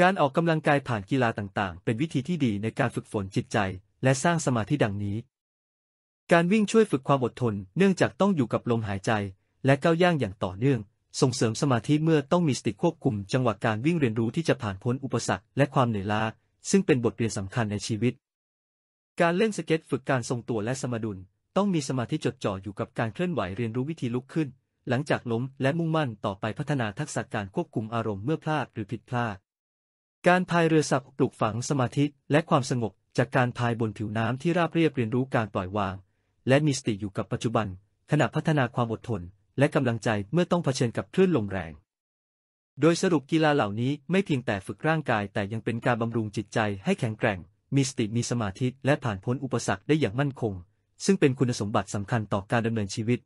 การออกกำลังกายผ่านกีฬาต่างๆ เป็นวิธีที่ดีในการฝึกฝนจิตใจและสร้างสมาธิดังนี้ การวิ่งช่วยฝึกความอดทน เนื่องจากต้องอยู่กับลมหายใจและก้าวย่างอย่างต่อเนื่อง ส่งเสริมสมาธิเมื่อต้องมีสติควบคุมจังหวะการวิ่งเรียนรู้ที่จะผ่านพ้นอุปสรรคและความเหนื่อยล้า ซึ่งเป็นบทเรียนสำคัญในชีวิต การเล่นสเก็ตฝึกการทรงตัวและสมดุล ต้องมีสมาธิจดจ่ออยู่กับการเคลื่อนไหวเรียนรู้วิธีลุกขึ้นหลังจากล้มและมุ่งมั่นต่อไปพัฒนาทักษะการควบคุมอารมณ์เมื่อพลาดหรือผิดพลาดการพายเรือสับปลูกฝังสมาธิและความสงบจากการพายบนผิวน้ำที่ราบเรียบเรียนรู้การปล่อยวาง และมีสติอยู่กับปัจจุบัน ขณะพัฒนาความอดทน และกำลังใจเมื่อต้องเผชิญกับคลื่นลมแรง โดยสรุปกีฬาเหล่านี้ไม่เพียงแต่ฝึกร่างกายแต่ยังเป็นการบำรุงจิตใจให้แข็งแกร่ง มีสติมีสมาธิและผ่านพ้นอุปสรรคได้อย่างมั่นคง ซึ่งเป็นคุณสมบัติสำคัญต่อการดำเนินชีวิต